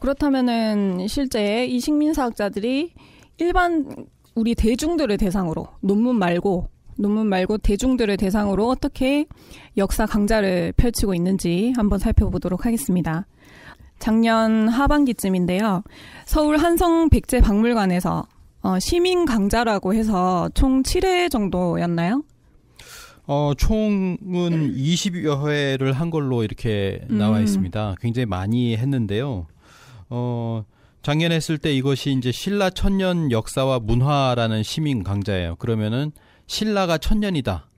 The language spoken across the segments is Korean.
그렇다면은 실제 이 식민사학자들이 일반 우리 대중들을 대상으로 논문 말고 논문 말고 대중들을 대상으로 어떻게 역사 강좌를 펼치고 있는지 한번 살펴보도록 하겠습니다. 작년 하반기쯤인데요. 서울 한성 백제 박물관에서 어, 시민 강좌라고 해서 총 7회 정도였나요? 어, 총은 음. 20여 회를 한 걸로 이렇게 나와 음. 있습니다. 굉장히 많이 했는데요. 어, 작년에 했을 때 이것이 이제 신라 천년 역사와 문화라는 시민 강좌예요. 그러면은 신라가 천년이다.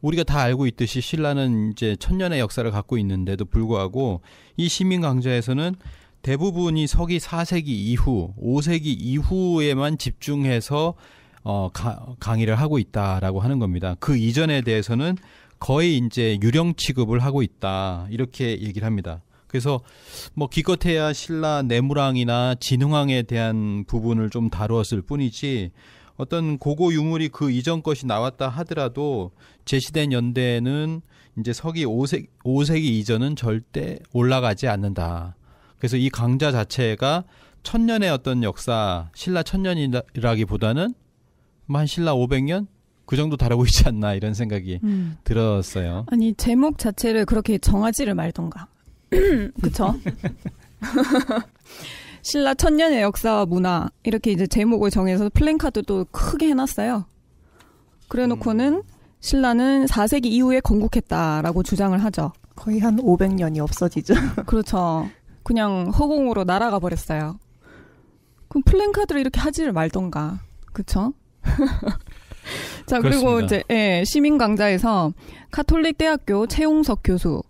우리가 다 알고 있듯이 신라는 이제 천년의 역사를 갖고 있는데도 불구하고 이 시민 강좌에서는 대부분이 서기 4세기 이후, 5세기 이후에만 집중해서 어, 가, 강의를 하고 있다라고 하는 겁니다. 그 이전에 대해서는 거의 이제 유령 취급을 하고 있다. 이렇게 얘기를 합니다. 그래서 뭐 기껏해야 신라 내무랑이나 진흥왕에 대한 부분을 좀 다루었을 뿐이지 어떤 고고 유물이 그 이전 것이 나왔다 하더라도 제시된 연대는 이제 서기 5세, 5세기 이전은 절대 올라가지 않는다. 그래서 이강좌 자체가 천년의 어떤 역사, 신라 천년이라기보다는 뭐 한 신라 500년 그 정도 다루고 있지 않나 이런 생각이 음. 들었어요. 아니 제목 자체를 그렇게 정하지를 말던가 그쵸. 신라 천년의 역사와 문화 이렇게 이제 제목을 정해서 플랜카드도 크게 해놨어요. 그래놓고는 음. 신라는 4세기 이후에 건국했다라고 주장을 하죠. 거의 한 500년이 없어지죠. 그렇죠. 그냥 허공으로 날아가 버렸어요. 그럼 플랜카드를 이렇게 하지를 말던가, 그쵸? 자 그렇습니다. 그리고 이제 예, 시민 강좌에서 카톨릭 대학교 최용석 교수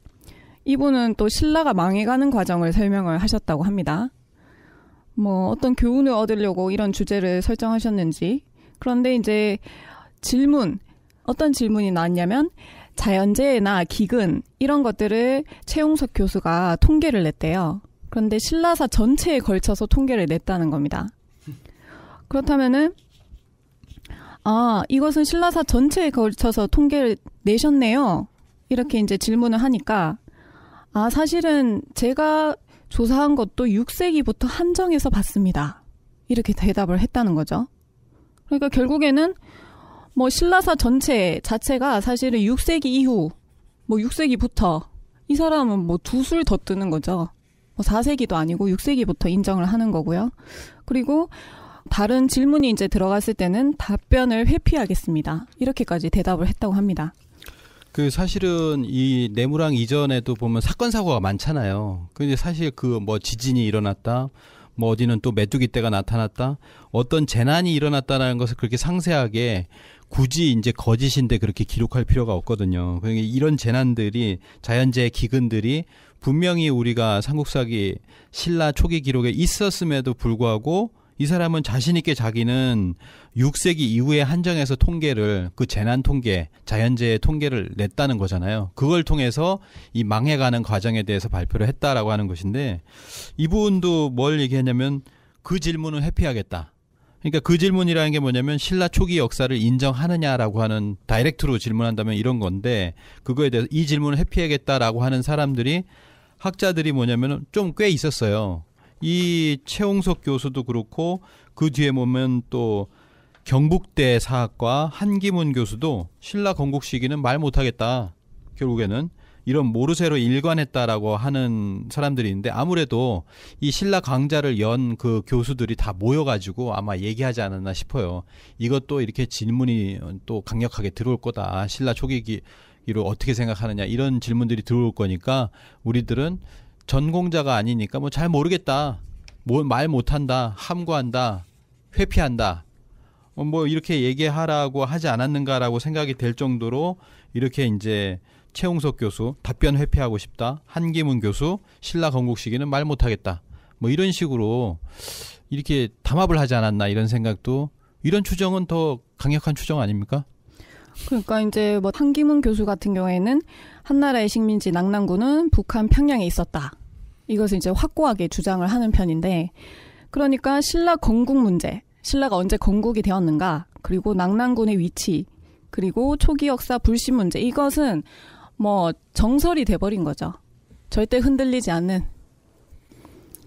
이분은 또 신라가 망해가는 과정을 설명을 하셨다고 합니다. 뭐 어떤 교훈을 얻으려고 이런 주제를 설정하셨는지 그런데 이제 질문 어떤 질문이 나왔냐면 자연재해나 기근 이런 것들을 최용석 교수가 통계를 냈대요. 그런데 신라사 전체에 걸쳐서 통계를 냈다는 겁니다. 그렇다면은 아 이것은 신라사 전체에 걸쳐서 통계를 내셨네요. 이렇게 이제 질문을 하니까 아, 사실은 제가 조사한 것도 6세기부터 한정해서 봤습니다. 이렇게 대답을 했다는 거죠. 그러니까 결국에는 뭐 신라사 전체 자체가 사실은 6세기 이후 뭐 6세기부터 이 사람은 뭐두술더 뜨는 거죠. 뭐 4세기도 아니고 6세기부터 인정을 하는 거고요. 그리고 다른 질문이 이제 들어갔을 때는 답변을 회피하겠습니다. 이렇게까지 대답을 했다고 합니다. 그 사실은 이 내무랑 이전에도 보면 사건 사고가 많잖아요. 근데 그 사실 그 뭐 지진이 일어났다. 뭐 어디는 또 메뚜기 떼가 나타났다. 어떤 재난이 일어났다라는 것을 그렇게 상세하게 굳이 이제 거짓인데 그렇게 기록할 필요가 없거든요. 그러니까 이런 재난들이 자연재해 기근들이 분명히 우리가 삼국사기 신라 초기 기록에 있었음에도 불구하고 이 사람은 자신 있게 자기는 6세기 이후에 한정해서 통계를 그 재난 통계, 자연재해 통계를 냈다는 거잖아요. 그걸 통해서 이 망해가는 과정에 대해서 발표를 했다라고 하는 것인데 이 부분도 뭘 얘기했냐면 그 질문은 회피하겠다. 그러니까 그 질문이라는 게 뭐냐면 신라 초기 역사를 인정하느냐라고 하는 다이렉트로 질문한다면 이런 건데 그거에 대해서 이 질문을 회피하겠다라고 하는 사람들이 학자들이 뭐냐면 좀 꽤 있었어요. 이 최홍석 교수도 그렇고 그 뒤에 보면 또 경북대 사학과 한기문 교수도 신라 건국 시기는 말 못하겠다. 결국에는 이런 모르쇠로 일관했다라고 하는 사람들이 있는데 아무래도 이 신라 강좌를 연 그 교수들이 다 모여가지고 아마 얘기하지 않았나 싶어요. 이것도 이렇게 질문이 또 강력하게 들어올 거다. 신라 초기기로 어떻게 생각하느냐 이런 질문들이 들어올 거니까 우리들은 전공자가 아니니까 뭐 잘 모르겠다. 뭐 말 못한다. 함구한다. 회피한다. 어, 뭐 이렇게 얘기하라고 하지 않았는가라고 생각이 될 정도로 이렇게 이제 최홍석 교수 답변 회피하고 싶다. 한기문 교수 신라 건국 시기는 말 못하겠다. 뭐 이런 식으로 이렇게 담합을 하지 않았나 이런 생각도 이런 추정은 더 강력한 추정 아닙니까? 그러니까 이제 뭐 한기문 교수 같은 경우에는 한나라의 식민지 낙랑군은 북한 평양에 있었다. 이것을 이제 확고하게 주장을 하는 편인데 그러니까 신라 건국 문제, 신라가 언제 건국이 되었는가, 그리고 낙랑군의 위치, 그리고 초기 역사 불신 문제 이것은 뭐 정설이 돼버린 거죠. 절대 흔들리지 않는.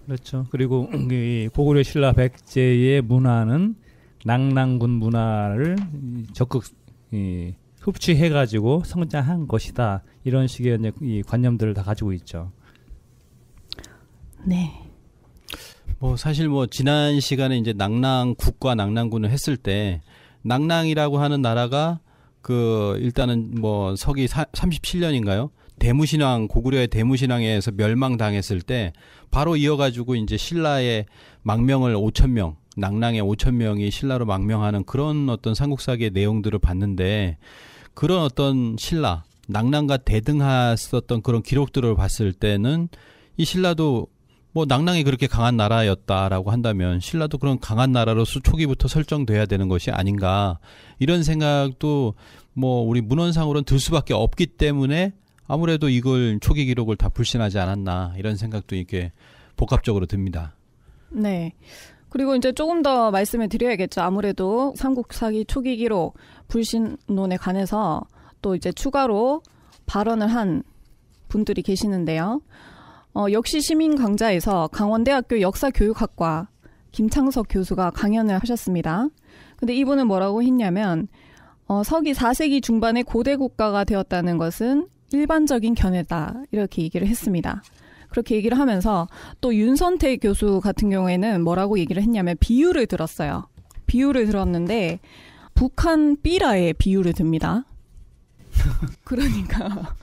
그렇죠. 그리고 이 고구려 신라 백제의 문화는 낙랑군 문화를 적극 이 흡취해가지고 성장한 것이다. 이런 식의 이제 관념들을 다 가지고 있죠. 네. 뭐 사실 뭐 지난 시간에 이제 낙랑국과 낙랑군을 했을 때 낙랑이라고 하는 나라가 그 일단은 뭐 서기 사, 37년인가요? 대무신왕 고구려의 대무신왕에서 멸망당했을 때 바로 이어가지고 이제 신라의 망명을 5천 명 낙랑의 5천 명이 신라로 망명하는 그런 어떤 삼국사기의 내용들을 봤는데 그런 어떤 신라 낙랑과 대등하었던 그런 기록들을 봤을 때는 이 신라도 뭐 낭랑이 그렇게 강한 나라였다라고 한다면 신라도 그런 강한 나라로서 초기부터 설정돼야 되는 것이 아닌가 이런 생각도 뭐 우리 문헌상으로는 들 수밖에 없기 때문에 아무래도 이걸 초기 기록을 다 불신하지 않았나 이런 생각도 이렇게 복합적으로 듭니다. 네. 그리고 이제 조금 더 말씀을 드려야겠죠. 아무래도 삼국사기 초기 기록 불신론에 관해서 또 이제 추가로 발언을 한 분들이 계시는데요. 어, 역시 시민 강좌에서 강원대학교 역사교육학과 김창석 교수가 강연을 하셨습니다. 근데 이분은 뭐라고 했냐면 어, 서기 4세기 중반에 고대 국가가 되었다는 것은 일반적인 견해다 이렇게 얘기를 했습니다. 그렇게 얘기를 하면서 또 윤선태 교수 같은 경우에는 뭐라고 얘기를 했냐면 비유를 들었어요. 비유를 들었는데 북한 삐라의 비유를 듭니다. 그러니까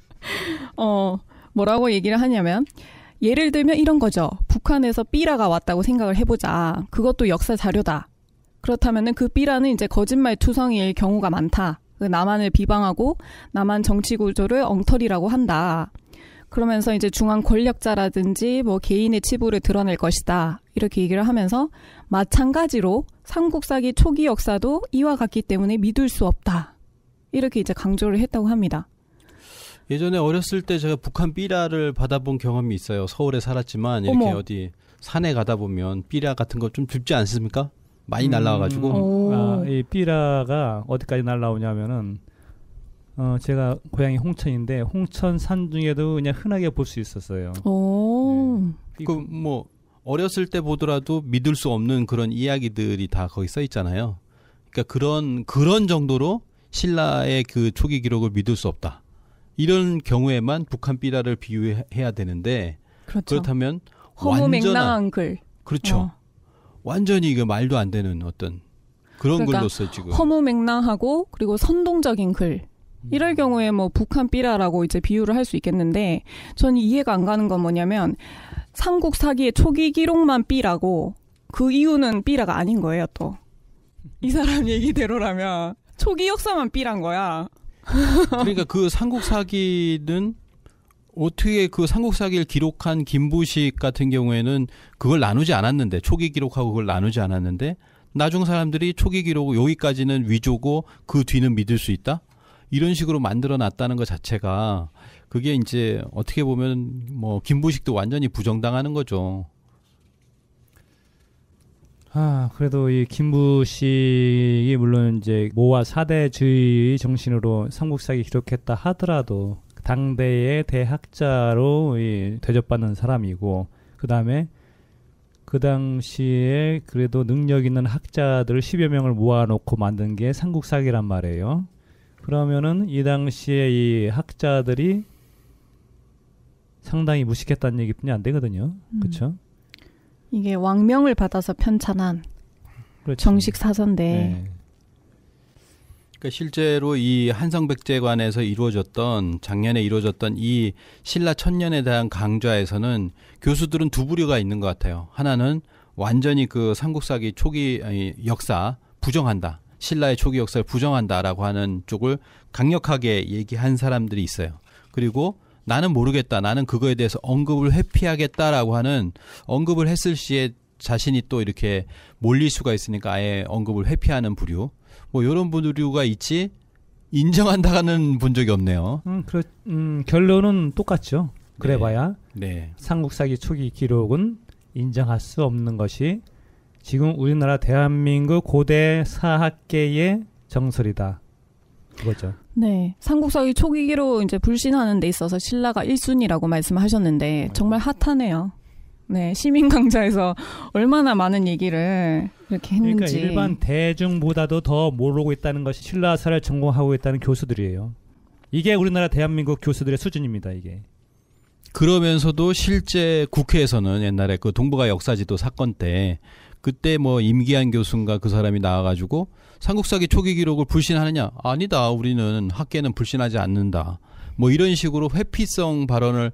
어 뭐라고 얘기를 하냐면 예를 들면 이런 거죠. 북한에서 삐라가 왔다고 생각을 해보자. 그것도 역사 자료다. 그렇다면은 그 삐라는 이제 거짓말 투성이일 경우가 많다. 그 남한을 비방하고 남한 정치 구조를 엉터리라고 한다. 그러면서 이제 중앙 권력자라든지 뭐 개인의 치부를 드러낼 것이다. 이렇게 얘기를 하면서 마찬가지로 삼국사기 초기 역사도 이와 같기 때문에 믿을 수 없다. 이렇게 이제 강조를 했다고 합니다. 예전에 어렸을 때 제가 북한 삐라를 받아본 경험이 있어요. 서울에 살았지만 이렇게 어머. 어디 산에 가다 보면 삐라 같은 거좀 줍지 않습니까? 많이 음, 날라와가지고 어. 아, 이 삐라가 어디까지 날라오냐면은 어, 제가 고향이 홍천인데 홍천 산 중에도 그냥 흔하게 볼 수 있었어요. 네. 그뭐 어렸을 때 보더라도 믿을 수 없는 그런 이야기들이 다 거기 써 있잖아요. 그러니까 그런 그런 정도로 신라의 그 초기 기록을 믿을 수 없다. 이런 경우에만 북한 삐라를 비유해야 되는데 그렇죠. 그렇다면 완전한 글 그렇죠. 어. 완전히 이거 말도 안 되는 어떤 그런 그러니까 글로 써 지금. 허무맹랑하고 그리고 선동적인 글. 이럴 음. 경우에 뭐 북한 삐라라고 이제 비유를 할 수 있겠는데 저는 이해가 안 가는 건 뭐냐면 삼국 사기의 초기 기록만 삐라고 그 이유는 삐라가 아닌 거예요 또. 이 사람 얘기대로라면 초기 역사만 삐란 거야. 그러니까 그 삼국 사기는 어떻게 그 삼국 사기를 기록한 김부식 같은 경우에는 그걸 나누지 않았는데 초기 기록하고 그걸 나누지 않았는데 나중 사람들이 초기 기록 여기까지는 위조고 그 뒤는 믿을 수 있다 이런 식으로 만들어 놨다는 것 자체가 그게 이제 어떻게 보면 뭐 김부식도 완전히 부정당하는 거죠. 아, 그래도 이 김부식이 물론 이제 모와 사대주의 정신으로 삼국사기 기록했다 하더라도 그 당대의 대학자로 이 대접받는 사람이고 그다음에 그 당시에 그래도 능력 있는 학자들 10여 명을 모아놓고 만든 게 삼국사기란 말이에요. 그러면은 이 당시에 이 학자들이 상당히 무식했다는 얘기뿐이 안 되거든요. 음. 그렇죠? 이게 왕명을 받아서 편찬한 그렇죠. 정식 사서인데. 네. 그러니까 실제로 이 한성백제관에서 이루어졌던 작년에 이루어졌던 이 신라 천년에 대한 강좌에서는 교수들은 두 부류가 있는 것 같아요. 하나는 완전히 그 삼국사기 초기 아니, 역사 부정한다. 신라의 초기 역사를 부정한다라고 하는 쪽을 강력하게 얘기한 사람들이 있어요. 그리고 나는 모르겠다. 나는 그거에 대해서 언급을 회피하겠다라고 하는 언급을 했을 시에 자신이 또 이렇게 몰릴 수가 있으니까 아예 언급을 회피하는 부류. 뭐 이런 부류가 있지 인정한다는 본 적이 없네요. 음, 그렇, 음, 결론은 똑같죠. 그래봐야 네. 네. 삼국사기 초기 기록은 인정할 수 없는 것이 지금 우리나라 대한민국 고대 사학계의 정설이다. 그거죠. 네. 삼국사기 초기기로 이제 불신하는 데 있어서 신라가 1순위라고 말씀하셨는데 네. 정말 핫하네요. 네, 시민 강좌에서 얼마나 많은 얘기를 이렇게 했는지. 그러니까 일반 대중보다도 더 모르고 있다는 것이 신라사를 전공하고 있다는 교수들이에요. 이게 우리나라 대한민국 교수들의 수준입니다, 이게. 그러면서도 실제 국회에서는 옛날에 그 동북아 역사지도 사건 때 그때 뭐 임기한 교수인가 그 사람이 나와가지고 삼국사기 초기 기록을 불신하느냐? 아니다. 우리는 학계는 불신하지 않는다. 뭐 이런 식으로 회피성 발언을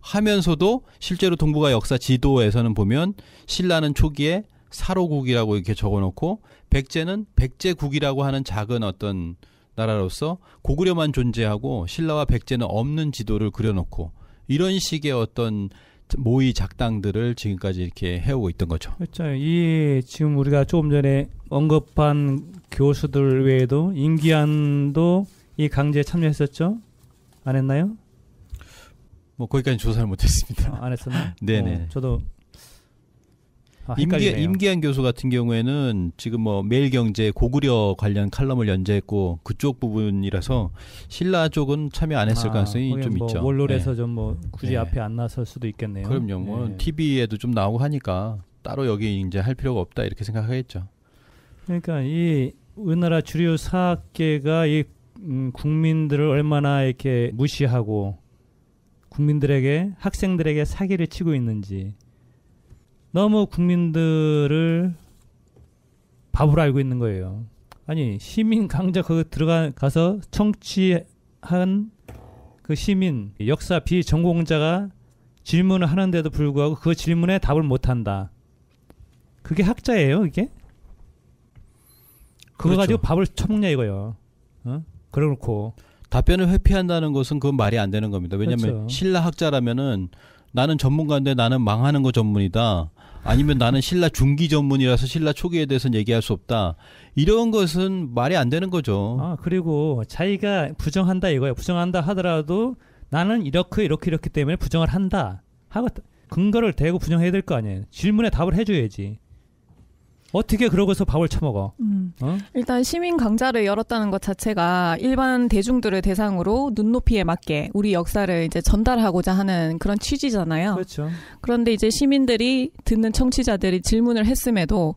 하면서도 실제로 동북아 역사 지도에서는 보면 신라는 초기에 사로국이라고 이렇게 적어놓고 백제는 백제국이라고 하는 작은 어떤 나라로서 고구려만 존재하고 신라와 백제는 없는 지도를 그려놓고 이런 식의 어떤 모의 작당들을 지금까지 이렇게 해오고 있던 거죠. 그렇죠. 이 지금 우리가 조금 전에 언급한 교수들 외에도 임기한도 이 강제에 참여했었죠. 안 했나요? 뭐 거기까지 조사를 못했습니다. 아, 안 했었나? 네네. 네. 어, 저도 아, 임기, 현 교수 같은 경우에는 지금 뭐 매일경제 고구려 관련 칼럼을 연재했고 그쪽 부분이라서 신라 쪽은 참여 안 했을 아, 가능성이 좀뭐 있죠. 원론에서 네. 좀뭐 굳이 네. 앞에 안 나설 수도 있겠네요. 그럼요. 뭐 네. TV에도 좀 나오고 하니까 따로 여기 이제 할 필요가 없다 이렇게 생각하겠죠. 그러니까 이 우리나라 주류 사학계가 이 음, 국민들을 얼마나 이렇게 무시하고 국민들에게 학생들에게 사기를 치고 있는지 너무 국민들을 밥을 알고 있는 거예요. 아니 시민 강좌 그 들어가 가서 청취한 그 시민 역사 비전공자가 질문을 하는데도 불구하고 그 질문에 답을 못 한다. 그게 학자예요, 이게? 그거 그렇죠. 가지고 밥을 처먹냐 이거요. 어? 그래놓고 답변을 회피한다는 것은 그건 말이 안 되는 겁니다. 왜냐하면 그렇죠. 신라 학자라면은 나는 전문가인데 나는 망하는 거 전문이다. 아니면 나는 신라 중기 전문이라서 신라 초기에 대해서는 얘기할 수 없다. 이런 것은 말이 안 되는 거죠. 아, 그리고 자기가 부정한다 이거예요. 부정한다 하더라도 나는 이렇게 이렇게 이렇게 때문에 부정을 한다. 하고 근거를 대고 부정해야 될 거 아니에요. 질문에 답을 해줘야지. 어떻게 그러고서 밥을 처먹어? 음. 어? 일단 시민 강좌를 열었다는 것 자체가 일반 대중들을 대상으로 눈높이에 맞게 우리 역사를 이제 전달하고자 하는 그런 취지잖아요. 그렇죠. 그런데 이제 시민들이 듣는 청취자들이 질문을 했음에도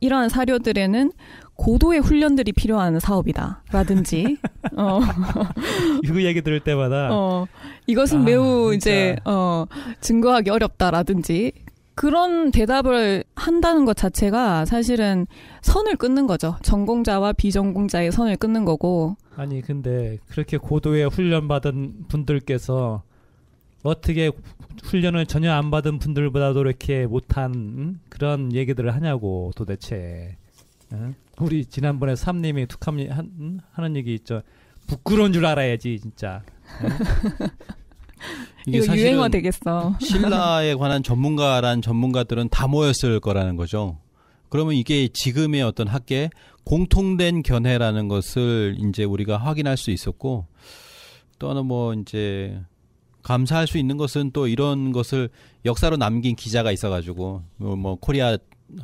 이러한 사료들에는 고도의 훈련들이 필요한 사업이다라든지 어. 이거 얘기 들을 때마다 어, 이것은 아, 매우 진짜. 이제 어, 증거하기 어렵다라든지 그런 대답을 한다는 것 자체가 사실은 선을 끊는 거죠. 전공자와 비전공자의 선을 끊는 거고. 아니 근데 그렇게 고도의 훈련 받은 분들께서 어떻게 훈련을 전혀 안 받은 분들보다도 이렇게 못한 음? 그런 얘기들을 하냐고 도대체. 어? 우리 지난번에 삼님이 툭 음? 하는 얘기 있죠. 부끄러운 줄 알아야지 진짜. 어? 이게 이거 유행어 되겠어. 신라에 관한 전문가란 전문가들은 다 모였을 거라는 거죠. 그러면 이게 지금의 어떤 학계 공통된 견해라는 것을 이제 우리가 확인할 수 있었고 또 하나 뭐 이제 감사할 수 있는 것은 또 이런 것을 역사로 남긴 기자가 있어가지고 뭐, 뭐 코리아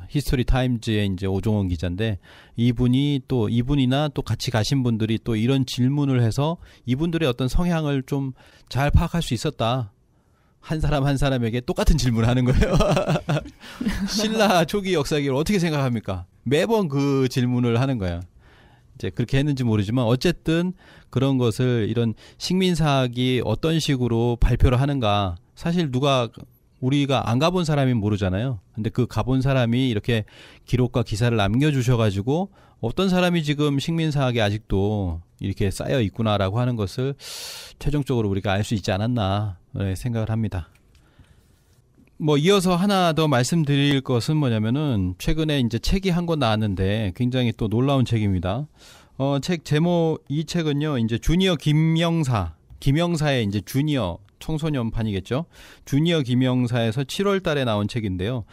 히스토리 타임즈의 이제 오종원 기자인데 이분이 또 이분이나 또 같이 가신 분들이 또 이런 질문을 해서 이분들의 어떤 성향을 좀 잘 파악할 수 있었다. 한 사람 한 사람에게 똑같은 질문을 하는 거예요. 신라 초기 역사기를 어떻게 생각합니까? 매번 그 질문을 하는 거야. 이제 그렇게 했는지 모르지만 어쨌든 그런 것을 이런 식민사학이 어떤 식으로 발표를 하는가 사실 누가 우리가 안 가본 사람이 모르잖아요. 근데 그 가본 사람이 이렇게 기록과 기사를 남겨주셔가지고 어떤 사람이 지금 식민사학에 아직도 이렇게 쌓여 있구나라고 하는 것을 최종적으로 우리가 알 수 있지 않았나 네, 생각을 합니다. 뭐 이어서 하나 더 말씀드릴 것은 뭐냐면은 최근에 이제 책이 한 권 나왔는데 굉장히 또 놀라운 책입니다. 어책 제목 이 책은요 이제 주니어 김영사 김영사의 이제 주니어 청소년판이겠죠. 주니어 김영사에서 7월 달에 나온 책인데요.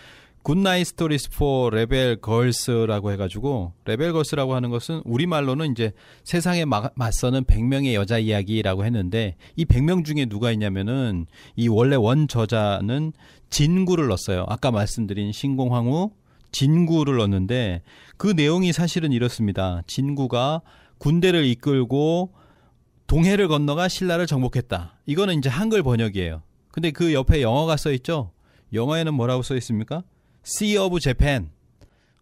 굿나잇 스토리스 포 레벨 걸스라고 해가지고 레벨 걸스라고 하는 것은 우리말로는 이제 세상에 마, 맞서는 100명의 여자 이야기라고 했는데 이 100명 중에 누가 있냐면은 이 원래 원 저자는 진구를 넣었어요. 아까 말씀드린 신공황후 진구를 넣었는데 그 내용이 사실은 이렇습니다. 진구가 군대를 이끌고 동해를 건너가 신라를 정복했다. 이거는 이제 한글 번역이에요. 근데 그 옆에 영어가 써 있죠. 영어에는 뭐라고 써 있습니까? Sea of Japan.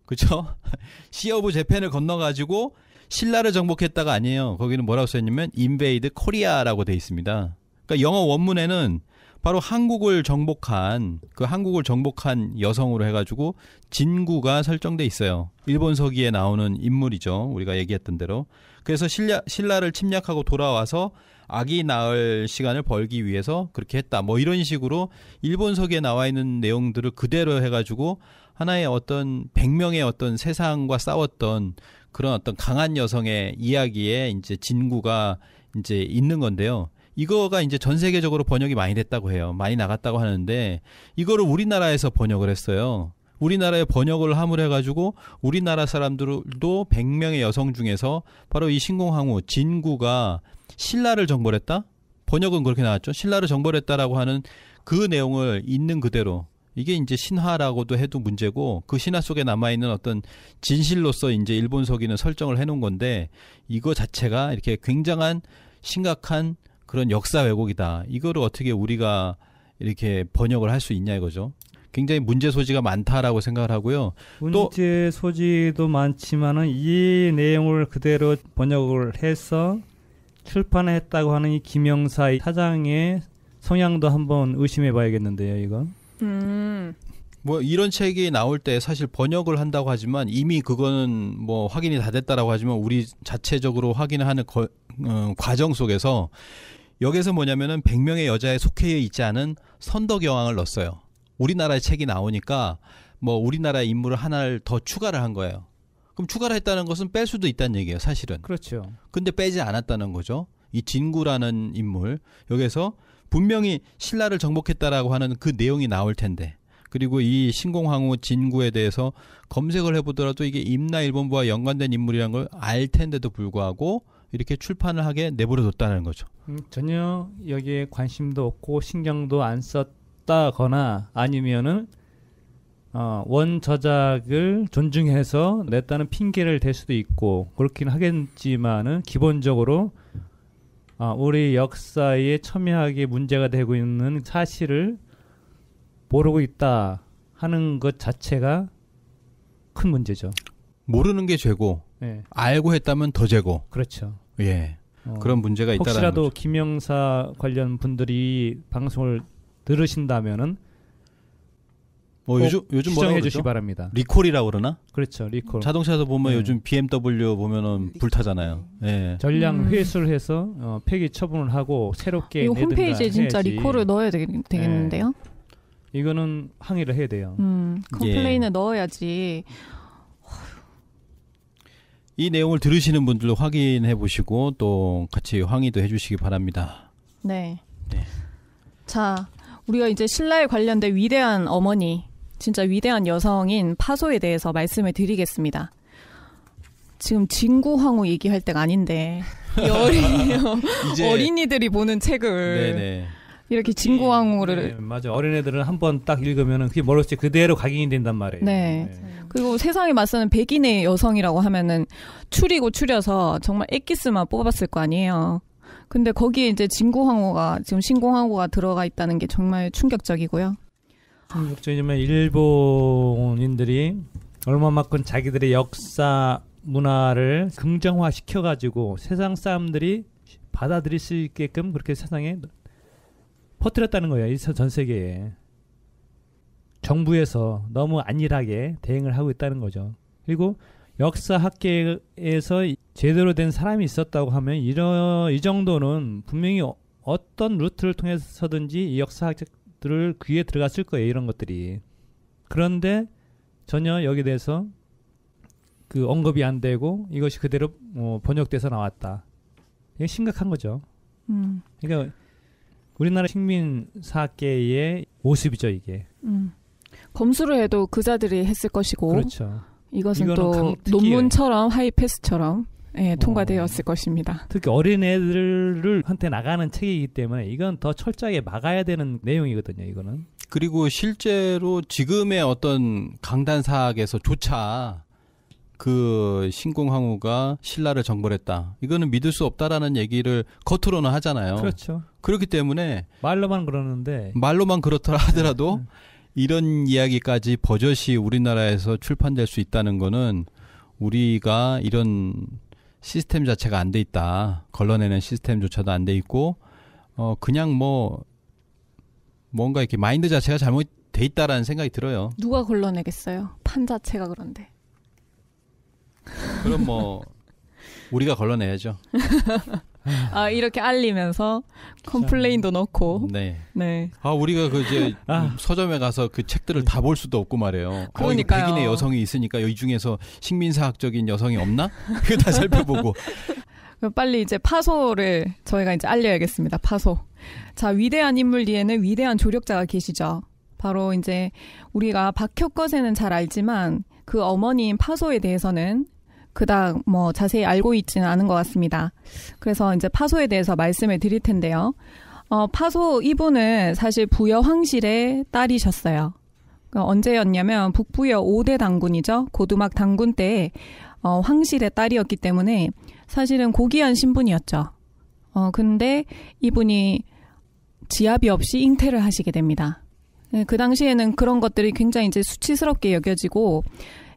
그죠? Sea of Japan을 건너가지고 신라를 정복했다가 아니에요. 거기는 뭐라고 써 있냐면 Invade Korea라고 돼 있습니다. 그러니까 영어 원문에는 바로 한국을 정복한 그 한국을 정복한 여성으로 해가지고 진구가 설정돼 있어요. 일본 서기에 나오는 인물이죠. 우리가 얘기했던 대로. 그래서 신라, 신라를 침략하고 돌아와서 아기 낳을 시간을 벌기 위해서 그렇게 했다. 뭐 이런 식으로 일본 서기에 나와 있는 내용들을 그대로 해가지고 하나의 어떤 100명의 어떤 세상과 싸웠던 그런 어떤 강한 여성의 이야기에 이제 진구가 이제 있는 건데요. 이거가 이제 전 세계적으로 번역이 많이 됐다고 해요. 많이 나갔다고 하는데 이거를 우리나라에서 번역을 했어요. 우리나라에 번역을 함을 해가지고 우리나라 사람들도 100명의 여성 중에서 바로 이 신공항우 진구가 신라를 정벌했다? 번역은 그렇게 나왔죠. 신라를 정벌했다라고 하는 그 내용을 있는 그대로 이게 이제 신화라고도 해도 문제고 그 신화 속에 남아 있는 어떤 진실로서 이제 일본서기는 설정을 해놓은 건데 이거 자체가 이렇게 굉장한 심각한 그런 역사 왜곡이다. 이거를 어떻게 우리가 이렇게 번역을 할 수 있냐 이거죠. 굉장히 문제 소지가 많다라고 생각을 하고요. 문제 소지도 많지만은 이 내용을 그대로 번역을 해서 출판했다고 하는 이 김영사 사장의 성향도 한번 의심해 봐야겠는데요, 이건. 음. 뭐 이런 책이 나올 때 사실 번역을 한다고 하지만 이미 그거는 뭐 확인이 다 됐다라고 하지만 우리 자체적으로 확인하는 거, 어, 과정 속에서 여기서 뭐냐면은 100명의 여자의 속해에 있지 않은 선덕여왕을 넣었어요. 우리나라의 책이 나오니까 뭐 우리나라의 인물을 하나를 더 추가를 한 거예요. 그럼 추가를 했다는 것은 뺄 수도 있다는 얘기예요, 사실은. 그렇죠. 근데 빼지 않았다는 거죠. 이 진구라는 인물 여기서 분명히 신라를 정복했다라고 하는 그 내용이 나올 텐데 그리고 이 신공황후 진구에 대해서 검색을 해보더라도 이게 임나일본부와 연관된 인물이란걸알 텐데도 불구하고 이렇게 출판을 하게 내버려뒀다는 거죠. 음, 전혀 여기에 관심도 없고 신경도 안 썼다거나 아니면은 어, 원 저작을 존중해서 냈다는 핑계를 댈 수도 있고 그렇긴 하겠지만은 기본적으로 어, 우리 역사에 첨예하게 문제가 되고 있는 사실을 모르고 있다 하는 것 자체가 큰 문제죠. 모르는 게 죄고 예. 알고 했다면 더 재고. 그렇죠. 예. 어, 그런 문제가 있다라는 혹시라도 거죠. 김영사 관련 분들이 방송을 들으신다면은 뭐 요즘 요즘 뭐라고 주시 바랍니다. 리콜이라고 그러나? 그렇죠. 리콜. 자동차에서 보면 네. 요즘 BMW 보면은 음. 불타잖아요. 예. 전량 음. 회수를 해서 어, 폐기 처분을 하고 새롭게 이 홈페이지에 해야지. 리콜을 넣어야 되, 네. 겠는데요 예. 이거는 항의를 해야 돼요. 음, 예. 컴플레인을 예. 넣어야지. 이 내용을 들으시는 분들도 확인해 보시고 또 같이 항의도 해주시기 바랍니다. 네. 네. 자, 우리가 이제 신라에 관련된 위대한 어머니, 진짜 위대한 여성인 파소에 대해서 말씀을 드리겠습니다. 지금 진구 황후 얘기할 때가 아닌데 어린이, 어린이들이 보는 책을 네네. 이렇게 진고왕후를 네, 맞아 어린애들은 한 번 딱 읽으면은 그게 멀었지 그대로 각인이 된단 말이에요. 네. 네. 그리고 세상에 맞서는 백인의 여성이라고 하면은 추리고 추려서 정말 액기스만 뽑았을 거 아니에요. 근데 거기에 이제 진고황후가 지금 신공황후가 들어가 있다는 게 정말 충격적이고요. 충격적이지만 일본인들이 얼마만큼 자기들의 역사 문화를 긍정화시켜가지고 세상 사람들이 받아들일 수 있게끔 그렇게 세상에 퍼뜨렸다는 거예요. 전 세계에. 정부에서 너무 안일하게 대응을 하고 있다는 거죠. 그리고 역사학계에서 제대로 된 사람이 있었다고 하면 이런 이 정도는 분명히 어, 어떤 루트를 통해서든지 이 역사학자들을 귀에 들어갔을 거예요. 이런 것들이. 그런데 전혀 여기에 대해서 그 언급이 안 되고 이것이 그대로 뭐 번역돼서 나왔다. 이게 심각한 거죠. 음. 그러니까 우리나라 식민사학계의 모습이죠 이게. 음. 검수를 해도 그자들이 했을 것이고. 그렇죠. 이것은 또 강, 논문처럼 하이패스처럼 예, 어. 통과되었을 어, 것입니다. 특히 어린애들을 한테 나가는 책이기 때문에 이건 더 철저하게 막아야 되는 내용이거든요. 이거는. 그리고 실제로 지금의 어떤 강단 사학에서조차 그 신공항우가 신라를 정벌했다. 이거는 믿을 수 없다라는 얘기를 겉으로는 하잖아요. 그렇죠. 그렇기 때문에 말로만 그러는데 말로만 그렇더라 하더라도 음, 음. 이런 이야기까지 버젓이 우리나라에서 출판될 수 있다는 거는 우리가 이런 시스템 자체가 안 돼 있다. 걸러내는 시스템조차도 안 돼 있고 어 그냥 뭐 뭔가 이렇게 마인드 자체가 잘못돼 있다라는 생각이 들어요. 누가 걸러내겠어요? 판 자체가 그런데. 그럼 뭐 우리가 걸러내야죠. 아, 이렇게 알리면서 컴플레인도 넣고. 네. 네. 아, 우리가 그 이제 아. 서점에 가서 그 책들을 다 볼 수도 없고 말이에요. 그러니까 백인의 여성이 있으니까 이 중에서 식민사학적인 여성이 없나? 그다 살펴보고. 빨리 이제 파소를 저희가 이제 알려야겠습니다. 파소. 자, 위대한 인물 뒤에는 위대한 조력자가 계시죠. 바로 이제 우리가 박효거세는잘 알지만 그 어머니인 파소에 대해서는 그닥 뭐 자세히 알고 있지는 않은 것 같습니다. 그래서 이제 파소에 대해서 말씀을 드릴 텐데요. 어, 파소 이분은 사실 부여 황실의 딸이셨어요. 그 언제였냐면 북부여 5대 당군이죠. 고두막 당군 때 어, 황실의 딸이었기 때문에 사실은 고귀한 신분이었죠. 어, 근데 이분이 지압이 없이 잉태를 하시게 됩니다. 네, 그 당시에는 그런 것들이 굉장히 이제 수치스럽게 여겨지고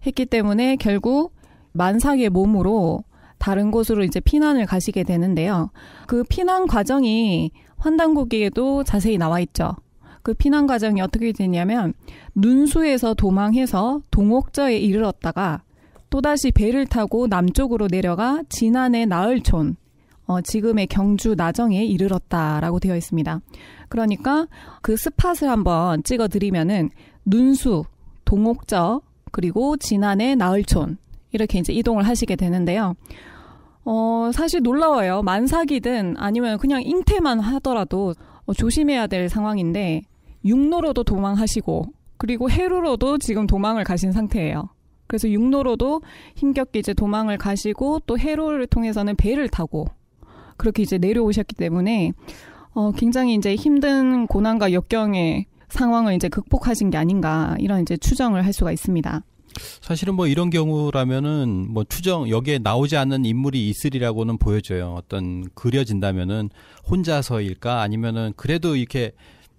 했기 때문에 결국 만삭의 몸으로 다른 곳으로 이제 피난을 가시게 되는데요. 그 피난 과정이 환단고기에도 자세히 나와 있죠. 그 피난 과정이 어떻게 되냐면 눈수에서 도망해서 동옥저에 이르렀다가 또다시 배를 타고 남쪽으로 내려가 지난해 나흘촌 어, 지금의 경주 나정에 이르렀다라고 되어 있습니다. 그러니까 그 스팟을 한번 찍어 드리면은 눈수, 동옥저, 그리고 지난해 나흘촌 이렇게 이제 이동을 하시게 되는데요. 어, 사실 놀라워요. 만삭이든 아니면 그냥 잉태만 하더라도 어, 조심해야 될 상황인데 육로로도 도망하시고 그리고 해로로도 지금 도망을 가신 상태예요. 그래서 육로로도 힘겹게 이제 도망을 가시고 또 해로를 통해서는 배를 타고 그렇게 이제 내려오셨기 때문에 어, 굉장히 이제 힘든 고난과 역경의 상황을 이제 극복하신 게 아닌가 이런 이제 추정을 할 수가 있습니다. 사실은 뭐 이런 경우라면은 뭐 추정 여기에 나오지 않는 인물이 있으리라고는 보여져요. 어떤 그려진다면은 혼자서일까 아니면은 그래도 이렇게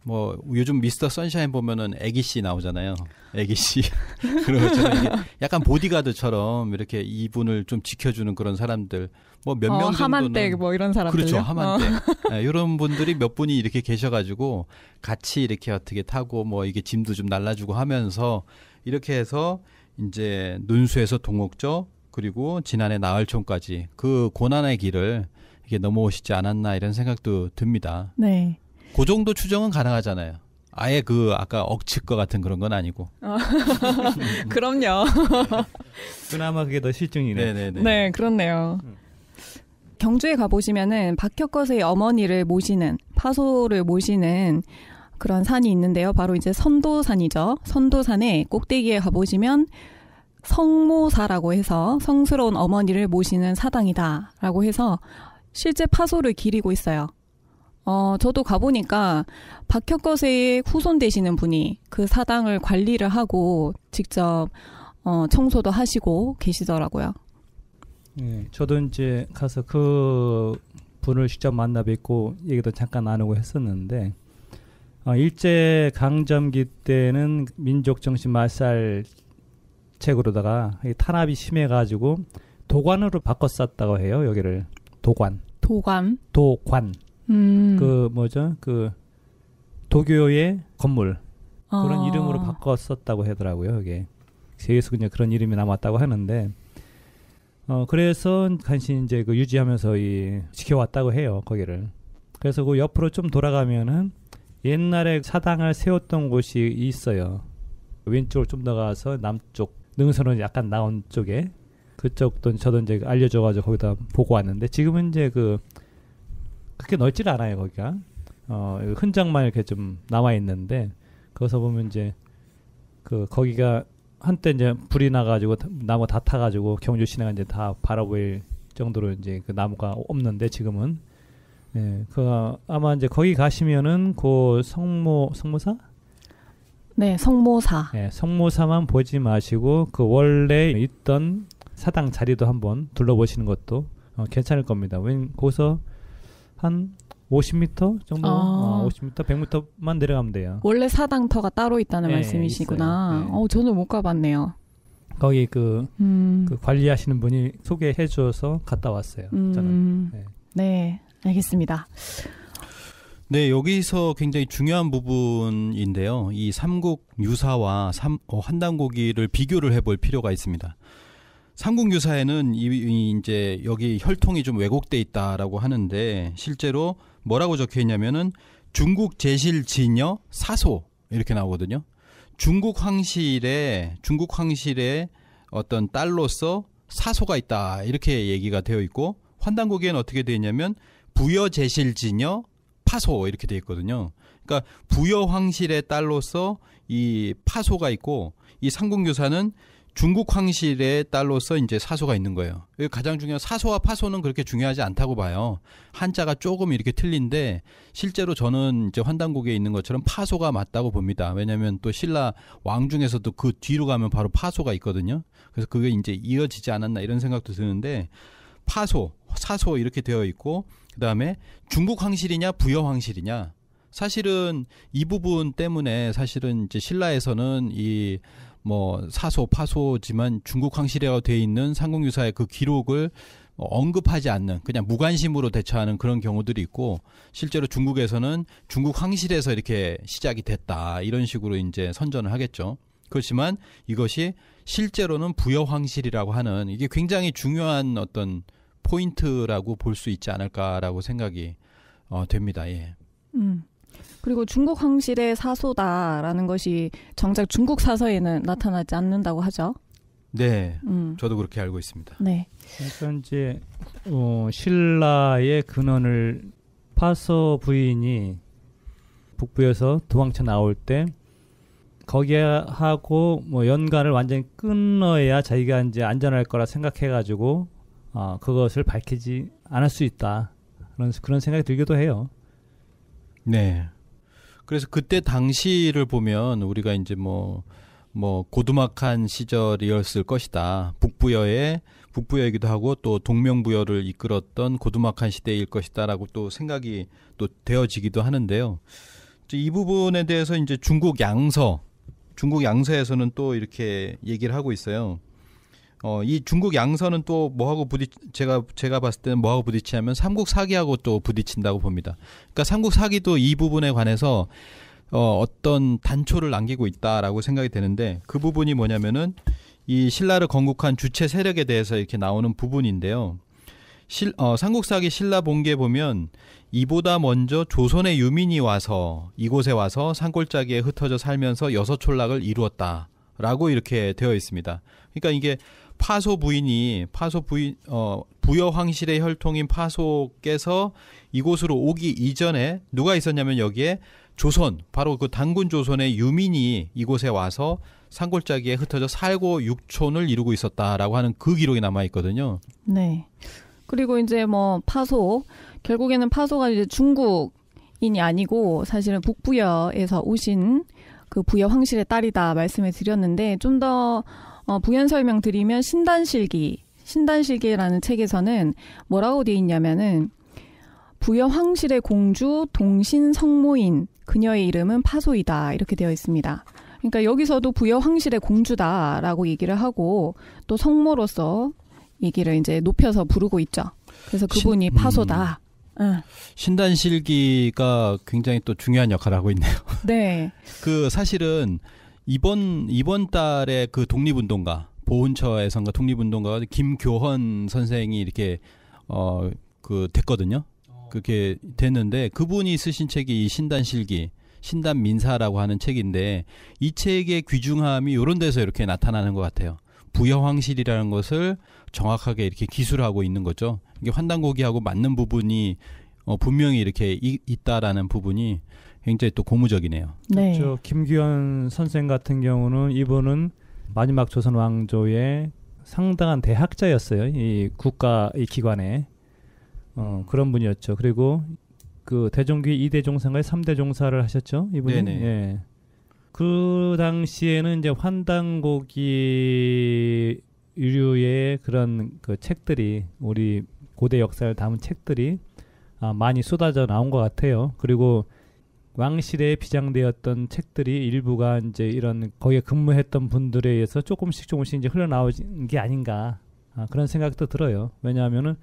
뭐 요즘 미스터 선샤인 보면은 애기 씨 나오잖아요. 애기 씨 그러잖아요. 약간 보디가드처럼 이렇게 이분을 좀 지켜주는 그런 사람들 뭐 몇명 어, 정도는 하만댁 뭐 이런 사람들 그렇죠 어. 하만댁 어. 네, 이런 분들이 몇 분이 이렇게 계셔가지고 같이 이렇게 어떻게 타고 뭐 이게 짐도 좀 날라주고 하면서 이렇게 해서 이제 눈수에서 동옥저 그리고 지난해 나흘촌까지 그 고난의 길을 이게 넘어오시지 않았나 이런 생각도 듭니다. 네. 그 정도 추정은 가능하잖아요. 아예 그 아까 억측것 같은 그런 건 아니고. 어. 그럼요. 그나마 그게 더 실증이네. 네네네. 네. 네, 그렇네요. 경주에 가보시면은 박혁거세의 어머니를 모시는 파소를 모시는 그런 산이 있는데요. 바로 이제 선도산이죠. 선도산에 꼭대기에 가보시면 성모사라고 해서 성스러운 어머니를 모시는 사당이다라고 해서 실제 파소를 기리고 있어요. 어, 저도 가보니까 박혁거세의 후손 되시는 분이 그 사당을 관리를 하고 직접 어, 청소도 하시고 계시더라고요. 네, 저도 이제 가서 그 분을 직접 만나 뵙고 얘기도 잠깐 나누고 했었는데 어, 일제 강점기 때는 민족 정신 말살 책으로다가 탄압이 심해가지고 도관으로 바꿔 썼다고 해요. 여기를 도관. 도관. 도관. 음. 그 뭐죠? 그 도교의 건물 아. 그런 이름으로 바꿔 썼다고 하더라고요. 여기 그에서 그냥 그런 이름이 남았다고 하는데 어 그래서 간신히 이제 그 유지하면서 이 지켜왔다고 해요 거기를. 그래서 그 옆으로 좀 돌아가면은 옛날에 사당을 세웠던 곳이 있어요. 왼쪽을로좀더 가서 남쪽 능선은 약간 나온 쪽에 그쪽도 저도 이제 알려줘가지고 거기다 보고 왔는데 지금은 이제 그 그렇게 넓질 않아요 거기가 어 흔적만 이렇게 좀 남아 있는데 거기서 보면 이제 그 거기가 한때 이제 불이 나가지고 나무 다 타가지고 경주 시내가 이제 다 바라보일 정도로 이제 그 나무가 없는데 지금은 네, 그 아마 이제 거기 가시면은 그 성모 성모사? 네, 성모사. 네, 성모사만 보지 마시고 그 원래 있던 사당 자리도 한번 둘러보시는 것도 어, 괜찮을 겁니다. 왠거서한 50m 정도, 아. 어, 50m, 100m만 내려가면 돼요. 원래 사당터가 따로 있다는 네, 말씀이시구나. 네. 어, 저는 못 가봤네요. 거기 그, 음. 그 관리하시는 분이 소개해 주어서 갔다 왔어요. 음. 저는. 네. 네. 알겠습니다. 네, 여기서 굉장히 중요한 부분인데요. 이 삼국 유사와 삼, 어, 한단고기를 비교를 해볼 필요가 있습니다. 삼국 유사에는 이, 이 이제 여기 혈통이 좀 왜곡돼 있다라고 하는데 실제로 뭐라고 적혀 있냐면은 중국 제실 진여 사소 이렇게 나오거든요. 중국 황실의 중국 황실의 어떤 딸로서 사소가 있다 이렇게 얘기가 되어 있고 환단고기에는 어떻게 되어 있냐면 부여 제실 지녀 파소 이렇게 돼 있거든요. 그러니까 부여 황실의 딸로서 이 파소가 있고 이 상궁교사는 중국 황실의 딸로서 이제 사소가 있는 거예요. 가장 중요한 사소와 파소는 그렇게 중요하지 않다고 봐요. 한자가 조금 이렇게 틀린데 실제로 저는 이제 환단곡에 있는 것처럼 파소가 맞다고 봅니다. 왜냐하면 또 신라 왕 중에서도 그 뒤로 가면 바로 파소가 있거든요. 그래서 그게 이제 이어지지 않았나 이런 생각도 드는데 파소, 사소 이렇게 되어 있고 그다음에 중국 황실이냐 부여 황실이냐 사실은 이 부분 때문에 사실은 이제 신라에서는 이 뭐 사소 파소지만 중국 황실이라고 돼 있는 상공유사의 그 기록을 뭐 언급하지 않는 그냥 무관심으로 대처하는 그런 경우들이 있고 실제로 중국에서는 중국 황실에서 이렇게 시작이 됐다 이런 식으로 이제 선전을 하겠죠. 그렇지만 이것이 실제로는 부여 황실이라고 하는 이게 굉장히 중요한 어떤 포인트라고 볼 수 있지 않을까라고 생각이 어, 됩니다. 예. 음. 그리고 중국 황실의 사소다라는 것이 정작 중국 사서에는 나타나지 않는다고 하죠. 네, 음. 저도 그렇게 알고 있습니다. 네. 그러니 이제 어, 신라의 근원을 파서 부인이 북부에서 도망쳐 나올 때 거기에 하고 뭐 연관을 완전히 끊어야 자기가 이제 안전할 거라 생각해가지고 어, 그것을 밝히지 않을 수 있다. 그런, 그런 생각이 들기도 해요. 네. 그래서 그때 당시를 보면 우리가 이제 뭐, 뭐, 고두막한 시절이었을 것이다. 북부여의, 북부여이기도 하고 또 동명부여를 이끌었던 고두막한 시대일 것이다라고 또 생각이 또 되어지기도 하는데요. 이 부분에 대해서 이제 중국 양서, 중국 양서에서는 또 이렇게 얘기를 하고 있어요. 어, 이 중국 양선은 또 뭐하고 부딪 제가 제가 봤을 때는 뭐하고 부딪히냐면 삼국 사기하고 또 부딪힌다고 봅니다. 그러니까 삼국 사기도 이 부분에 관해서 어, 어떤 단초를 남기고 있다라고 생각이 되는데 그 부분이 뭐냐면은 이 신라를 건국한 주체 세력에 대해서 이렇게 나오는 부분인데요. 실, 어, 삼국사기 신라 본계 보면 이보다 먼저 조선의 유민이 와서 이곳에 와서 산골짜기에 흩어져 살면서 여섯촌락을 이루었다라고 이렇게 되어 있습니다. 그러니까 이게 파소 부인이 파소 부인 어 부여 황실의 혈통인 파소께서 이곳으로 오기 이전에 누가 있었냐면 여기에 조선 바로 그단군 조선의 유민이 이곳에 와서 산골짜기에 흩어져 살고 육촌을 이루고 있었다라고 하는 그 기록이 남아 있거든요. 네. 그리고 이제 뭐 파소 결국에는 파소가 이제 중국인이 아니고 사실은 북부여에서 오신 그 부여 황실의 딸이다 말씀을 드렸는데 좀더 어, 부연 설명 드리면 신단실기, 신단실기라는 책에서는 뭐라고 돼 있냐면은 부여 황실의 공주 동신 성모인 그녀의 이름은 파소이다 이렇게 되어 있습니다. 그러니까 여기서도 부여 황실의 공주다라고 얘기를 하고 또 성모로서 얘기를 이제 높여서 부르고 있죠. 그래서 그분이 신, 음, 파소다. 응. 신단실기가 굉장히 또 중요한 역할을 하고 있네요. 네. 그 사실은 이번 이번 달에 그 독립운동가 보훈처에선가 독립운동가 김교헌 선생이 이렇게 어 그 됐거든요. 그렇게 됐는데 그분이 쓰신 책이 이 신단실기 신단 민사라고 하는 책인데 이 책의 귀중함이 이런 데서 이렇게 나타나는 것 같아요. 부여황실이라는 것을 정확하게 이렇게 기술하고 있는 거죠. 이게 환단고기하고 맞는 부분이 어, 분명히 이렇게 이, 있다라는 부분이 굉장히 또 고무적이네요. 네. 그렇죠. 김기현 선생 같은 경우는 이분은 마지막 조선 왕조의 상당한 대학자였어요. 이 국가 이 기관에 어, 그런 분이었죠. 그리고 그 대종기 이대 종사가 삼대 종사를 하셨죠. 이분이. 네네. 예. 그 당시에는 이제 환단고기 유류의 그런 그 책들이 우리 고대 역사를 담은 책들이 아, 많이 쏟아져 나온 것 같아요. 그리고 왕실에 비장되었던 책들이 일부가 이제 이런 거기에 근무했던 분들에 의해서 조금씩 조금씩 이제 흘러나오는 게 아닌가 아, 그런 생각도 들어요. 왜냐하면은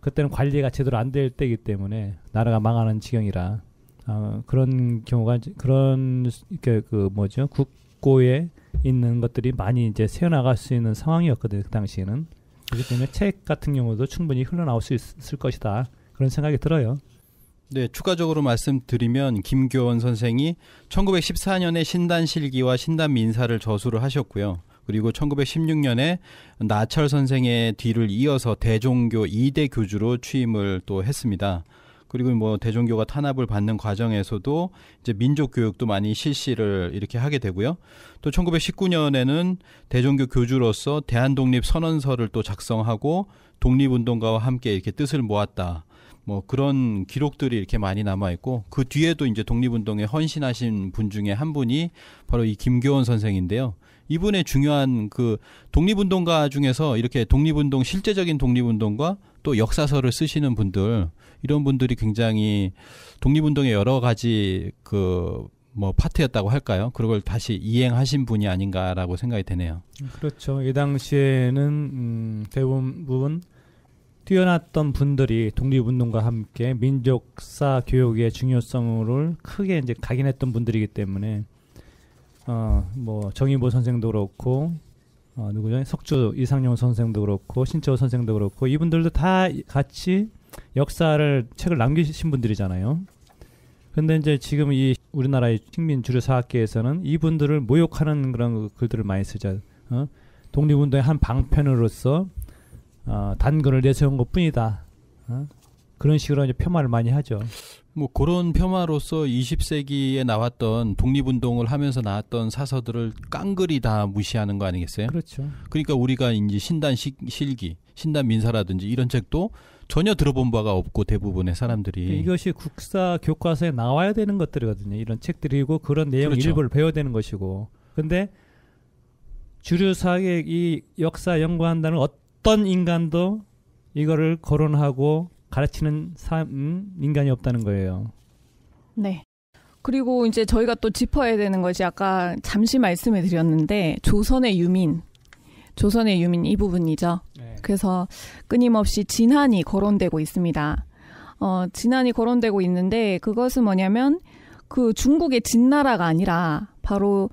그때는 관리가 제대로 안 될 때이기 때문에 나라가 망하는 지경이라 아, 그런 경우가 그런 그 뭐죠 국고에 있는 것들이 많이 이제 새어나갈 수 있는 상황이었거든요 그 당시에는 그렇기 때문에 책 같은 경우도 충분히 흘러나올 수 있을 것이다 그런 생각이 들어요. 네, 추가적으로 말씀드리면 김교원 선생이 1914년에 신단실기와 신단민사를 저술을 하셨고요. 그리고 1916년에 나철 선생의 뒤를 이어서 대종교 2대 교주로 취임을 또 했습니다. 그리고 뭐 대종교가 탄압을 받는 과정에서도 이제 민족 교육도 많이 실시를 이렇게 하게 되고요. 또 1919년에는 대종교 교주로서 대한독립 선언서를 또 작성하고 독립운동가와 함께 이렇게 뜻을 모았다. 뭐 그런 기록들이 이렇게 많이 남아 있고 그 뒤에도 이제 독립운동에 헌신하신 분 중에 한 분이 바로 이 김교원 선생인데요. 이분의 중요한 그 독립운동가 중에서 이렇게 독립운동 실제적인 독립운동과 또 역사서를 쓰시는 분들 이런 분들이 굉장히 독립운동의 여러 가지 그 뭐 파트였다고 할까요? 그걸 다시 이행하신 분이 아닌가라고 생각이 되네요. 음, 그렇죠. 이 당시에는 음, 대부분 뛰어났던 분들이 독립운동과 함께 민족사 교육의 중요성을 크게 이제 각인했던 분들이기 때문에 어 뭐정인보 선생도 그렇고 어 누구죠 석주 이상용 선생도 그렇고 신채호 선생도 그렇고 이분들도 다 같이 역사를 책을 남기신 분들이잖아요. 근데 이제 지금 이 우리나라의 식민 주류 사학계에서는 이분들을 모욕하는 그런 글들을 많이 쓰죠. 어? 독립운동의 한 방편으로서 어, 단근을 내세운 것뿐이다. 어? 그런 식으로 이제 폄하를 많이 하죠. 뭐 그런 폄하로서 20세기에 나왔던 독립운동을 하면서 나왔던 사서들을 깡그리 다 무시하는 거 아니겠어요? 그렇죠. 그러니까 우리가 이제 신단 시, 실기, 신단 민사라든지 이런 책도 전혀 들어본 바가 없고 대부분의 사람들이 그러니까 이것이 국사 교과서에 나와야 되는 것들이거든요. 이런 책들이고 그런 내용 그렇죠. 일부를 배워야 되는 것이고. 근데 주류 사학의 이 역사 연구한다는 어떤 어떤 인간도 이거를 거론하고 가르치는 사람, 음, 인간이 없다는 거예요. 네. 그리고 이제 저희가 또 짚어야 되는 것이 아까 잠시 말씀해 드렸는데 조선의 유민, 조선의 유민 이 부분이죠. 네. 그래서 끊임없이 진한이 거론되고 있습니다. 어, 진한이 거론되고 있는데 그것은 뭐냐면 그 중국의 진나라가 아니라 바로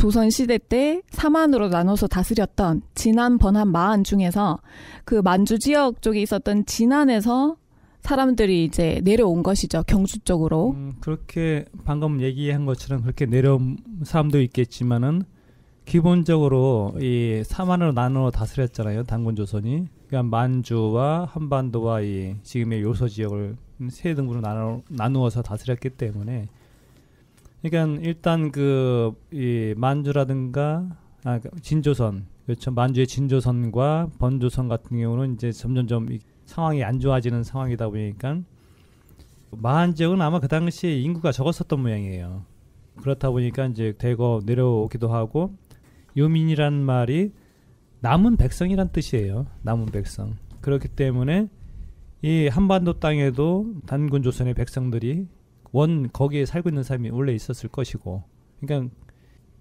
조선 시대 때 사만으로 나눠서 다스렸던 진안 번안 마안 중에서 그 만주 지역 쪽에 있었던 진안에서 사람들이 이제 내려온 것이죠 경주 쪽으로. 음, 그렇게 방금 얘기한 것처럼 그렇게 내려온 사람도 있겠지만은 기본적으로 이 사만으로 나눠 다스렸잖아요 당군 조선이. 그러니까 만주와 한반도와 이 지금의 요서 지역을 세 등분으로 나누어서 다스렸기 때문에 그러니까 일단 그이 만주라든가 아 그 진조선 그렇죠 만주의 진조선과 번조선 같은 경우는 이제 점점점 이 상황이 안 좋아지는 상황이다 보니까 마한 지역은 아마 그 당시에 인구가 적었었던 모양이에요. 그렇다 보니까 이제 대거 내려오기도 하고 유민이란 말이 남은 백성이란 뜻이에요. 남은 백성. 그렇기 때문에 이 한반도 땅에도 단군 조선의 백성들이 원 거기에 살고 있는 사람이 원래 있었을 것이고 그러니까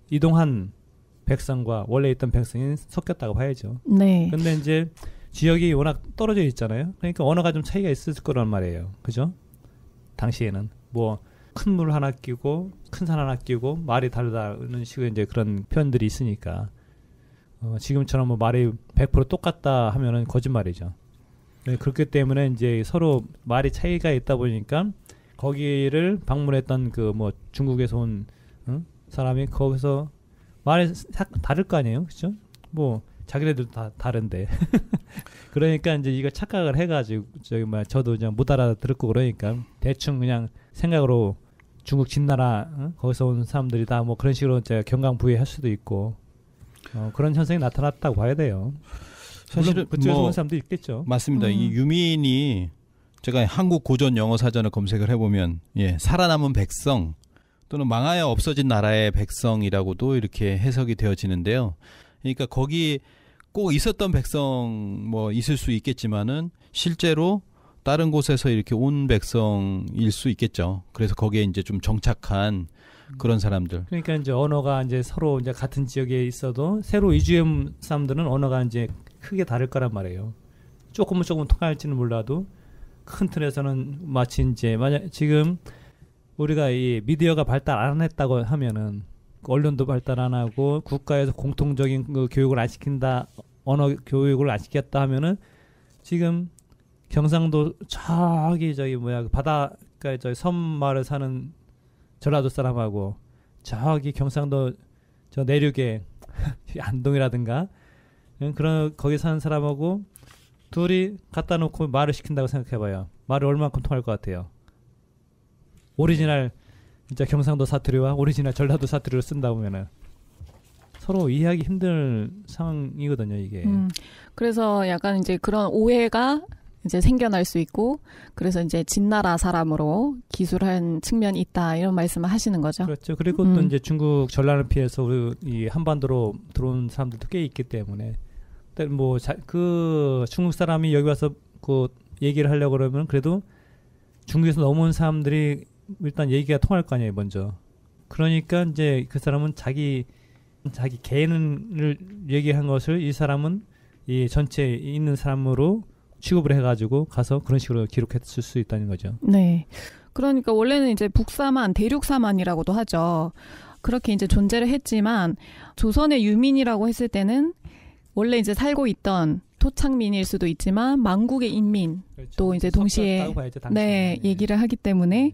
이동한 백성과 원래 있던 백성이 섞였다고 봐야죠. 네. 근데 이제 지역이 워낙 떨어져 있잖아요. 그러니까 언어가 좀 차이가 있을 거란 말이에요. 그죠? 당시에는 뭐 큰 물 하나 끼고 큰 산 하나 끼고 말이 다르다는 식의 이제 그런 표현들이 있으니까 어, 지금처럼 뭐 말이 100% 똑같다 하면은 거짓말이죠. 네, 그렇기 때문에 이제 서로 말이 차이가 있다 보니까 거기를 방문했던 그 뭐 중국에서 온 응? 사람이 거기서 말이 다를 거 아니에요, 그죠? 뭐 자기네들도 다 다른데. 그러니까 이제 이거 착각을 해가지고 저기 뭐 저도 그냥 못 알아들었고 그러니까 대충 그냥 생각으로 중국 진나라 응? 거기서 온 사람들이다 뭐 그런 식으로 이제 경강 부위할 수도 있고 어, 그런 현상이 나타났다고 봐야 돼요. 사실은 그쪽에서 뭐온 뭐 사람도 있겠죠. 맞습니다. 음. 이유미이 제가 한국 고전 영어 사전을 검색을 해보면 예, 살아남은 백성 또는 망하여 없어진 나라의 백성이라고도 이렇게 해석이 되어지는데요. 그러니까 거기 꼭 있었던 백성 뭐 있을 수 있겠지만은 실제로 다른 곳에서 이렇게 온 백성일 수 있겠죠. 그래서 거기에 이제 좀 정착한 그런 사람들. 그러니까 이제 언어가 이제 서로 이제 같은 지역에 있어도 새로 이주해온 사람들은 언어가 이제 크게 다를 거란 말이에요. 조금은 조금 통할지는 몰라도 큰 틀에서는 마치 이제 만약 지금 우리가 이 미디어가 발달 안 했다고 하면은 언론도 발달 안 하고 국가에서 공통적인 그 교육을 안 시킨다 언어 교육을 안 시켰다 하면은 지금 경상도 저기 저기 뭐야 그 바닷가에 그러니까 저기 섬마을 사는 전라도 사람하고 저기 경상도 저 내륙에 안동이라든가 그런 거기 사는 사람하고 둘이 갖다 놓고 말을 시킨다고 생각해봐요. 말을 얼마큼 통할 것 같아요. 오리지널 이제 경상도 사투리와 오리지널 전라도 사투리를 쓴다 보면은 서로 이해하기 힘들 상황이거든요, 이게. 음, 그래서 약간 이제 그런 오해가 이제 생겨날 수 있고, 그래서 이제 진나라 사람으로 기술한 측면이 있다, 이런 말씀을 하시는 거죠. 그렇죠. 그리고 음. 또 이제 중국 전란을 피해서 우리 이 한반도로 들어온 사람들도 꽤 있기 때문에 뭐그 중국 사람이 여기 와서 그 얘기를 하려고 그러면 그래도 중국에서 넘어온 사람들이 일단 얘기가 통할 거 아니에요 먼저 그러니까 이제 그 사람은 자기 자기 개인을 얘기한 것을 이 사람은 이 전체에 있는 사람으로 취급을 해가지고 가서 그런 식으로 기록했을 수 있다는 거죠. 네. 그러니까 원래는 이제 북사만, 대륙사만이라고도 하죠. 그렇게 이제 존재를 했지만 조선의 유민이라고 했을 때는 원래 이제 살고 있던 토착민일 수도 있지만 만국의 인민 그렇죠. 또 이제 그 동시에 봐야죠, 네, 네, 얘기를 하기 때문에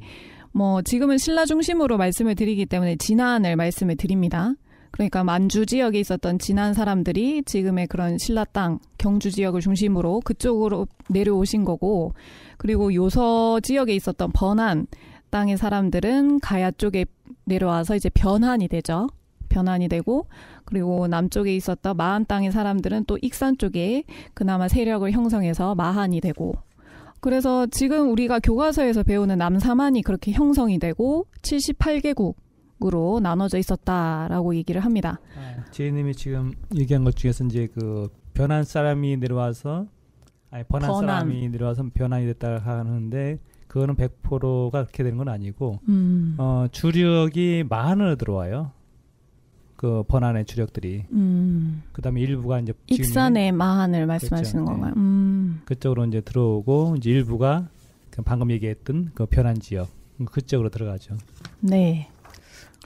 뭐 지금은 신라 중심으로 말씀을 드리기 때문에 진안을 말씀을 드립니다. 그러니까 만주 지역에 있었던 진안 사람들이 지금의 그런 신라 땅 경주 지역을 중심으로 그쪽으로 내려오신 거고 그리고 요서 지역에 있었던 번안 땅의 사람들은 가야 쪽에 내려와서 이제 변환이 되죠. 변환이 되고 그리고 남쪽에 있었던 마한 땅의 사람들은 또 익산 쪽에 그나마 세력을 형성해서 마한이 되고 그래서 지금 우리가 교과서에서 배우는 남사만이 그렇게 형성이 되고 78개국 으로 나눠져 있었다라고 얘기를 합니다. 아, 지혜님이 지금 얘기한 것 중에서 이제 그 변한 사람이 내려와서 아니 번한 번안. 사람이 내려와서 변한이 됐다 하는데 그거는 100%가 그렇게 되는 건 아니고 음. 어, 주력이 만으로 들어와요. 그 번안의 주력들이 음. 그다음에 일부가 이제 익산의 마한을 그렇죠. 말씀하시는 그렇죠. 건가요? 음. 그쪽으로 이제 들어오고 이제 일부가 그 방금 얘기했던 그변한 지역 그쪽으로 들어가죠. 네.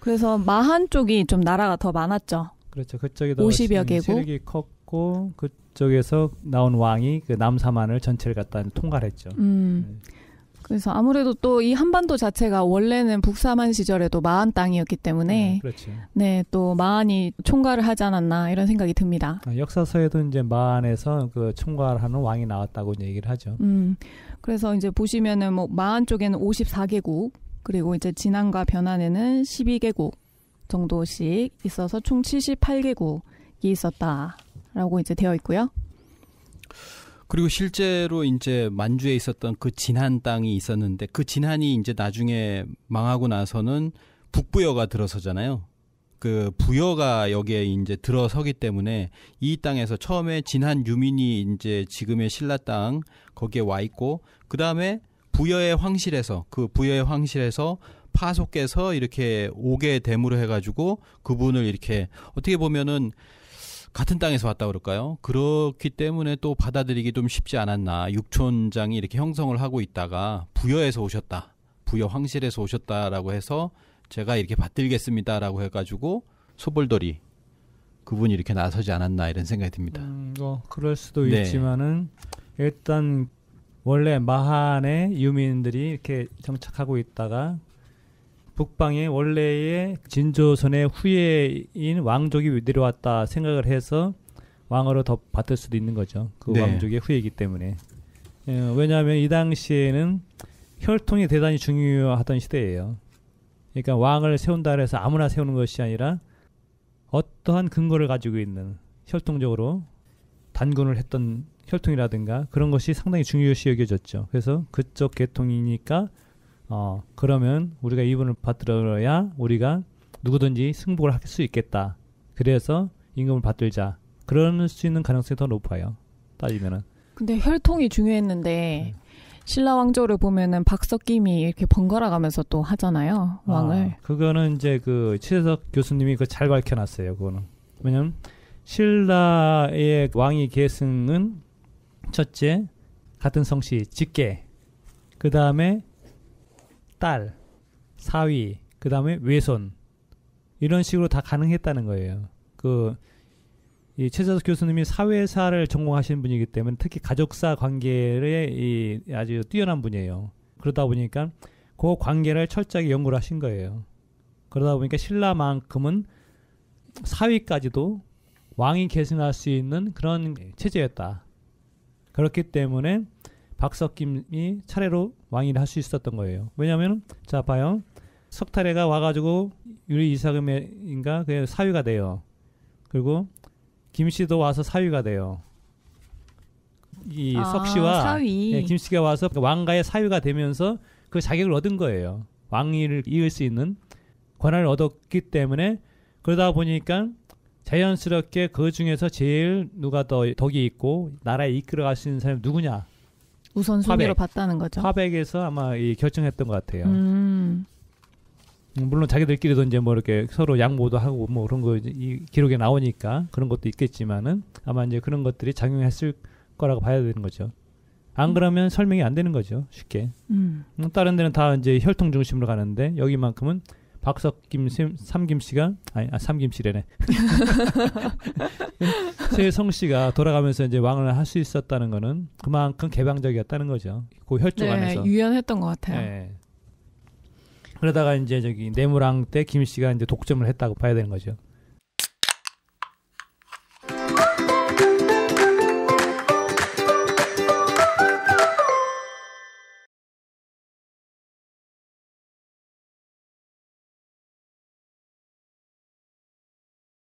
그래서 마한 쪽이 좀 나라가 더 많았죠. 그렇죠. 그쪽에 50여 개국 세력이 컸고 그쪽에서 나온 왕이 그 남사만을 전체를 갖다 통괄했죠. 음. 네. 그래서 아무래도 또 이 한반도 자체가 원래는 북사만 시절에도 마한 땅이었기 때문에 네, 그렇죠. 네 또 마한이 총괄을 하지 않았나 이런 생각이 듭니다. 아, 역사서에도 이제 마한에서 그 총괄하는 왕이 나왔다고 얘기를 하죠. 음. 그래서 이제 보시면은 뭐 마한 쪽에는 54개국 그리고 이제 진안과 변안에는 12개국 정도씩 있어서 총 78개국이 있었다라고 이제 되어 있고요. 그리고 실제로 이제 만주에 있었던 그 진한 땅이 있었는데 그 진한이 이제 나중에 망하고 나서는 북부여가 들어서잖아요. 그 부여가 여기에 이제 들어서기 때문에 이 땅에서 처음에 진한 유민이 이제 지금의 신라 땅 거기에 와 있고 그 다음에 부여의 황실에서 그 부여의 황실에서 파속께서 이렇게 오게 됨으로 해가지고 그분을 이렇게 어떻게 보면은 같은 땅에서 왔다 그럴까요? 그렇기 때문에 또 받아들이기 좀 쉽지 않았나. 육촌장이 이렇게 형성을 하고 있다가 부여에서 오셨다. 부여 황실에서 오셨다라고 해서 제가 이렇게 받들겠습니다라고 해가지고 소벌돌이 그분이 이렇게 나서지 않았나 이런 생각이 듭니다. 음, 뭐 그럴 수도 네. 있지만은 일단 원래 마한의 유민들이 이렇게 정착하고 있다가 북방의 원래의 진조선의 후예인 왕족이 내려왔다 생각을 해서 왕으로 더 받을 수도 있는 거죠. 그 네. 왕족의 후예이기 때문에. 예, 왜냐하면 이 당시에는 혈통이 대단히 중요하던 시대예요. 그러니까 왕을 세운다 해서 아무나 세우는 것이 아니라 어떠한 근거를 가지고 있는 혈통적으로 단군을 했던 혈통이라든가 그런 것이 상당히 중요시 여겨졌죠. 그래서 그쪽 계통이니까 어, 그러면 우리가 이분을 받들어야 우리가 누구든지 승복을 할 수 있겠다. 그래서 임금을 받들자. 그럴 수 있는 가능성이 더 높아요. 따지면은. 근데 혈통이 중요했는데 네. 신라 왕조를 보면은 박석김이 이렇게 번갈아 가면서 또 하잖아요. 아, 왕을. 아, 그거는 이제 그 최석 교수님이 그 잘 밝혀 놨어요. 그거는. 왜냐면 신라의 왕위 계승은 첫째 같은 성씨 직계. 그다음에 딸, 사위, 그 다음에 외손 이런 식으로 다 가능했다는 거예요. 그이 최자석 교수님이 사회사를 전공하시는 분이기 때문에 특히 가족사 관계에이 아주 뛰어난 분이에요. 그러다 보니까 그 관계를 철저하게 연구를 하신 거예요. 그러다 보니까 신라만큼은 사위까지도 왕이 계승할 수 있는 그런 체제였다. 그렇기 때문에 박석김이 차례로 왕위를 할 수 있었던 거예요. 왜냐하면 자 봐요. 석탈해가 와가지고 유리 이사금인가 그 사위가 돼요. 그리고 김씨도 와서 사위가 돼요. 이 아, 석씨와 사위. 예, 김씨가 와서 그 왕가의 사위가 되면서 그 자격을 얻은 거예요. 왕위를 이을 수 있는 권한을 얻었기 때문에 그러다 보니까 자연스럽게 그 중에서 제일 누가 더 덕이 있고 나라에 이끌어갈 수 있는 사람이 누구냐 우선순위로 화백. 봤다는 거죠. 화백에서 아마 이 결정했던 것 같아요. 음. 물론 자기들끼리도 이제 뭐 이렇게 서로 양보도 하고 뭐 그런 거 이 기록에 나오니까 그런 것도 있겠지만은 아마 이제 그런 것들이 작용했을 거라고 봐야 되는 거죠. 안 음. 그러면 음. 설명이 안 되는 거죠 쉽게. 음. 음. 다른 데는 다 이제 혈통 중심으로 가는데 여기만큼은 박석김 쌤, 삼김 씨가 아니 아, 삼김 씨래네. 최성 씨가 돌아가면서 이제 왕을 할 수 있었다는 거는 그만큼 개방적이었다는 거죠. 그 혈족 네, 안에서 유연했던 것 같아요. 네. 그러다가 이제 저기 내무랑 때김 씨가 이제 독점을 했다고 봐야 되는 거죠.